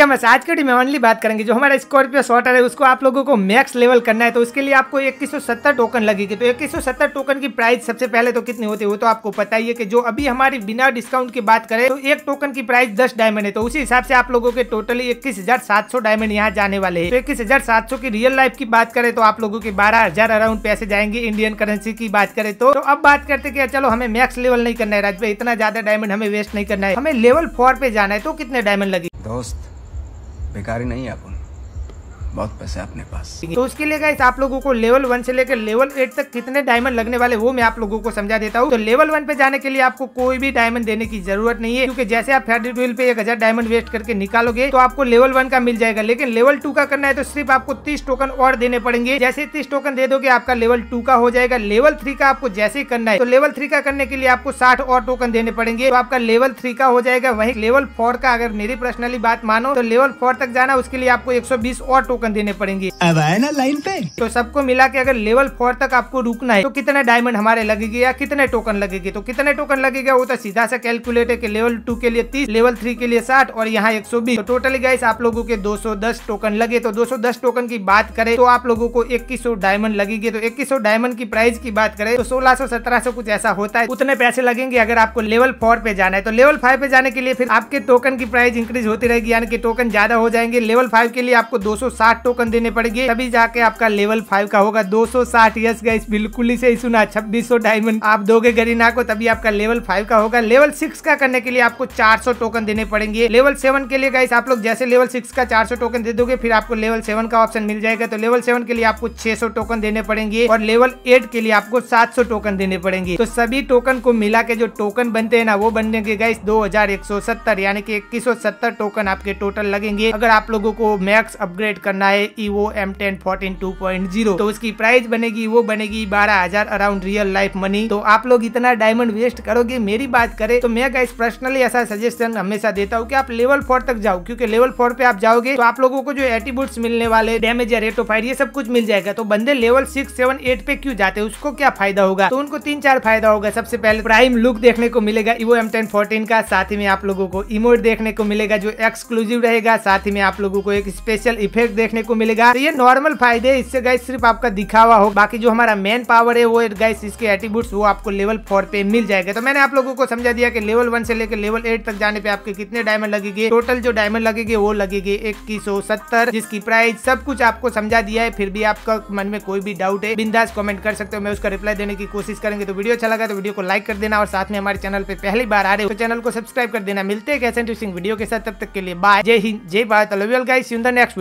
हम आज के डी में ओनली बात करेंगे जो हमारा स्कॉर्पियो शॉटर है उसको आप लोगों को मैक्स लेवल करना है तो उसके लिए आपको 2170 टोकन लगेगी तो 2170 टोकन की प्राइस सबसे पहले तो कितनी होती है वो तो आपको पता ही है कि जो अभी हमारी बिना डिस्काउंट की बात करें तो एक टोकन की प्राइस दस डायमंड है तो उसी हिसाब से आप लोगों के टोटली इक्कीस डायमंड यहाँ जाने वाले है तो सात सौ की रियल लाइफ की बात करें तो आप लोगों के बारह अराउंड पैसे जाएंगे इंडियन करेंसी की बात करें तो, तो अब बात करते कि चलो हमें मैक्स लेवल नहीं करना है राजभ इतना ज्यादा डायमंड हमें वेस्ट नहीं करना है हमें लेवल फोर पे जाना है तो कितने डायमंड लगे दोस्त बेकारी नहीं है अपन बहुत पैसा अपने पास तो उसके लिए गाइस आप लोगों को लेवल वन से लेकर लेवल एट तक कितने डायमंड लगने वाले वो मैं आप लोगों को समझा देता हूँ तो लेवल वन पे जाने के लिए आपको कोई भी डायमंड देने की जरूरत नहीं है क्योंकि जैसे आप फेड ट्वेल्व पे एक हजार डायमंड वेस्ट करके निकालोगे तो आपको लेवल वन का मिल जाएगा लेकिन लेवल टू का करना है तो सिर्फ आपको तीस टोकन और देने पड़ेंगे जैसे तीस टोकन दे दोगे आपका लेवल टू का हो जाएगा लेवल थ्री का आपको जैसे ही करना है तो लेवल थ्री का करने के लिए आपको साठ और टोकन देने पड़ेंगे तो आपका लेवल थ्री का हो जाएगा वही लेवल फोर का अगर मेरी पर्सनली बात मानो तो लेवल फोर तक जाना उसके लिए आपको एक और टोकन टोकन देने पड़ेंगे अब आए ना लाइन पे तो सबको मिला के अगर लेवल फोर तक आपको रुकना है तो कितने डायमंड हमारे लगेंगे या कितने टोकन लगेगी तो कितने टोकन लगेगा वो तो सीधा सा कैलकुलेट है की लेवल टू के लिए तीस लेवल थ्री के लिए साठ और यहाँ एक सौ बीस तो टोटल गैस आप लोगों के दो सौ दस टोकन लगे तो दो सौ दस टोकन की बात करे तो आप लोगों को इक्कीस डायमंड लगेगी तो इक्कीस डायमंड की प्राइस की बात करें तो सोलह सौ सत्रह सौ कुछ ऐसा होता है उतने पैसे लगेंगे अगर आपको लेवल फोर पे जाना है तो लेवल फाइव पे जाने के लिए फिर आपके टोकन की प्राइस इंक्रीज होती रहेगी यानी कि टोकन ज्यादा हो जाएंगे लेवल फाइव के लिए आपको दो सौ साठ टोकन देने पड़ेंगे तभी जाके आपका लेवल फाइव का होगा दो सौ साठ यस गैस बिल्कुल ही सही सुना छब्बीस सौ डायमंड आप दोगे गरीना को तभी आपका लेवल फाइव का होगा लेवल सिक्स का करने के लिए आपको चार सौ टोकन देने पड़ेंगे लेवल सेवन के लिए गैस आप लोग जैसे लेवल सिक्स का चार सौ टोकन दे दोगे फिर आपको लेवल सेवन का ऑप्शन मिल जाएगा तो लेवल सेवन के लिए आपको छह सौ टोकन देने पड़ेंगे और लेवल एट के लिए आपको सात सौ टोकन देने पड़ेंगे तो सभी टोकन को मिला के जो टोकन बनते हैं ना वो बनने के गाइस दो हजार एक सौ सत्तर यानी कि इक्कीस सौ सत्तर टोकन आपके टोटल लगेंगे अगर आप लोगों को मैक्स अपग्रेड करना करना है Evo M ten fourteen two point zero तो उसकी प्राइस बनेगी वो बनेगी बारह हजार अराउंड रियल लाइफ मनी तो आप लोग इतना डायमंड वेस्ट करोगे मेरी बात करे तो मैं गाइस पर्सनली ऐसा सजेशन हमेशा देता हूँ की आप लेवल फोर तक जाओ क्योंकि लेवल फोर पे आप जाओगे तो आप लोगों को जो एटीबूट मिलने वाले डैमेज या रेट ऑफ फायर ये सब कुछ मिल जाएगा तो बंदे लेवल सिक्स सेवन एट पे क्यों जाते उसको क्या फायदा होगा तो उनको तीन चार फायदा होगा सबसे पहले प्राइम लुक देखने को मिलेगा ईवो एम टेन फोर्टीन का साथ ही में आप लोगों को इमोट देखने को मिलेगा जो एक्सक्लूसिव रहेगा साथ ही में आप लोगों को एक स्पेशल इफेक्ट देख देखने को मिलेगा तो ये नॉर्मल फायदे इससे गाइस सिर्फ आपका दिखावा हो बाकी जो हमारा मेन पावर है वो गाइस इसके एटीब्यूट वो आपको लेवल फोर पे मिल जाएगा तो मैंने आप लोगों को समझा दिया कि लेवल वन से लेकर लेवल एट तक जाने पे आपके कितने डायमंड लगेगी टोटल जो डायमंड लगेगी वो लगेगी इक्कीस जिसकी प्राइस सब कुछ आपको समझा दिया है फिर भी आपका मन में कोई भी डाउट है बिंदास कमेंट कर सकते हो मैं उसका रिप्लाई देने की कोशिश करेंगे तो वीडियो अच्छा लगा तो वीडियो को लाइक कर देना और साथ में हमारे चैनल पर पहली बार आ रहे हो तो चैनल को सब्सक्राइब कर देना मिलते हैं कैसे इंटरेस्टिंग वीडियो के साथ तब तक के लिए बाय जय हिंद जय Bharat love guys in the next